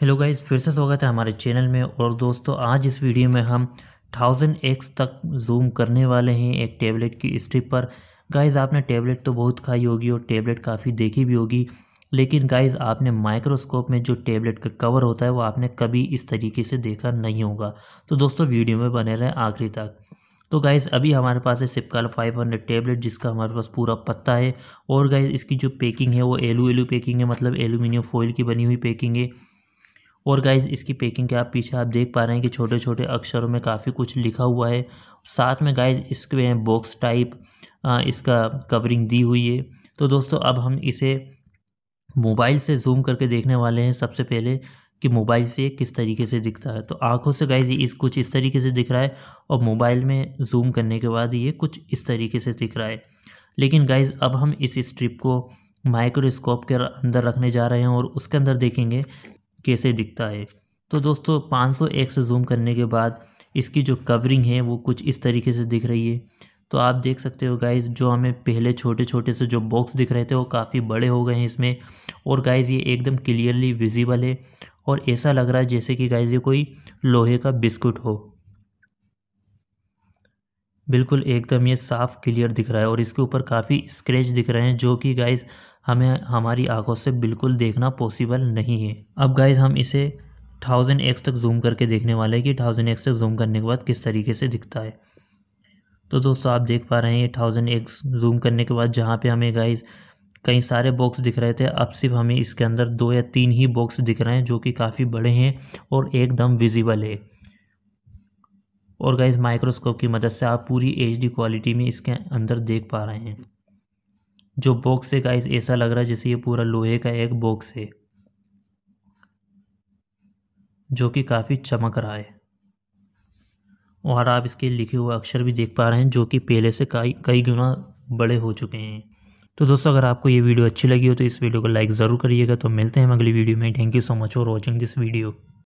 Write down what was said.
hello guys फिर से स्वागत है हमारे चैनल में और दोस्तों आज इस वीडियो में हम थाउजेंड एक्स तक जूम करने वाले हैं एक टैबलेट की स्ट्रिप पर गाइस आपने टैबलेट तो बहुत खाई होगी और टैबलेट काफ़ी देखी भी होगी लेकिन गाइस आपने माइक्रोस्कोप में जो टैबलेट का कवर होता है वो आपने कभी इस तरीके से देखा नहीं होगा तो दोस्तों वीडियो में बने रहें आखिरी तक तो गाइज़ अभी हमारे पास है सिपकाल 500 टेबलेट जिसका हमारे पास पूरा पत्ता है और गाइज़ इसकी जो पैकिंग है वो एलू एलू पैकिंग है मतलब एलुमिनियम फॉइल की बनी हुई पैकिंग है और गाइज इसकी पैकिंग के आप पीछे आप देख पा रहे हैं कि छोटे छोटे अक्षरों में काफ़ी कुछ लिखा हुआ है साथ में गाइज इसके बॉक्स टाइप इसका कवरिंग दी हुई है तो दोस्तों अब हम इसे मोबाइल से जूम करके देखने वाले हैं सबसे पहले कि मोबाइल से किस तरीके से दिखता है तो आंखों से गाइज इस कुछ इस तरीके से दिख रहा है और मोबाइल में जूम करने के बाद ये कुछ इस तरीके से दिख रहा है लेकिन गाइज अब हम इस स्ट्रिप को माइक्रोस्कोप के अंदर रखने जा रहे हैं और उसके अंदर देखेंगे कैसे दिखता है तो दोस्तों 500x से जूम करने के बाद इसकी जो कवरिंग है वो कुछ इस तरीके से दिख रही है तो आप देख सकते हो गाइज़ जो हमें पहले छोटे छोटे से जो बॉक्स दिख रहे थे वो काफ़ी बड़े हो गए हैं इसमें और गाइज़ ये एकदम क्लियरली विजिबल है और ऐसा लग रहा है जैसे कि गाइज़ ये कोई लोहे का बिस्कुट हो बिल्कुल एकदम ये साफ़ क्लियर दिख रहा है और इसके ऊपर काफ़ी स्क्रैच दिख रहे हैं जो कि गाइज़ हमें हमारी आंखों से बिल्कुल देखना पॉसिबल नहीं है अब गाइज हम इसे थाउजेंड एक्स तक जूम करके देखने वाले हैं कि थाउजेंड एक्स तक जूम करने के बाद किस तरीके से दिखता है तो दोस्तों आप देख पा रहे हैं ये थाउजेंड एक्स जूम करने के बाद जहाँ पे हमें गाइज कई सारे बॉक्स दिख रहे थे अब सिर्फ हमें इसके अंदर दो या तीन ही बॉक्स दिख रहे हैं जो कि काफ़ी बड़े हैं और एकदम विजिबल है और गाइज माइक्रोस्कोप की मदद से आप पूरी एच क्वालिटी में इसके अंदर देख पा रहे हैं जो बॉक्स है गाइस ऐसा लग रहा है जैसे ये पूरा लोहे का एक बॉक्स है जो कि काफ़ी चमक रहा है और आप इसके लिखे हुए अक्षर भी देख पा रहे हैं जो कि पहले से कई कई गुना बड़े हो चुके हैं तो दोस्तों अगर आपको ये वीडियो अच्छी लगी हो तो इस वीडियो को लाइक ज़रूर करिएगा तो मिलते हैं अगली वीडियो में thank you so much for watching this video